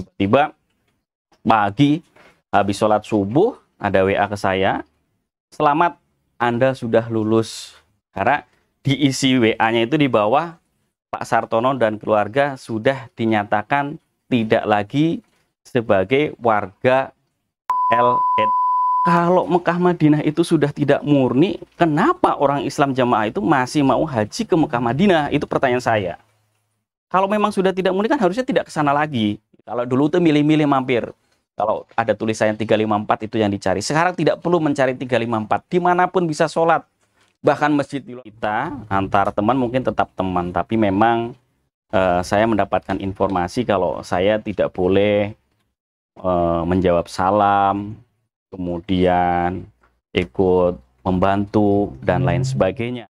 Tiba-tiba pagi habis sholat subuh ada WA ke saya, selamat Anda sudah lulus. Karena diisi WA-nya itu di bawah Pak Sartono dan keluarga sudah dinyatakan tidak lagi sebagai warga LN. Kalau Mekah Madinah itu sudah tidak murni, kenapa orang Islam jamaah itu masih mau haji ke Mekah Madinah? Itu pertanyaan saya. Kalau memang sudah tidak murni kan harusnya tidak ke sana lagi. Kalau dulu tuh milih-milih mampir. Kalau ada tulisan yang 354 itu yang dicari. Sekarang tidak perlu mencari 354. Dimanapun bisa sholat. Bahkan masjid di kita antar teman mungkin tetap teman. Tapi memang uh, saya mendapatkan informasi kalau saya tidak boleh uh, menjawab salam. Kemudian ikut membantu dan lain sebagainya.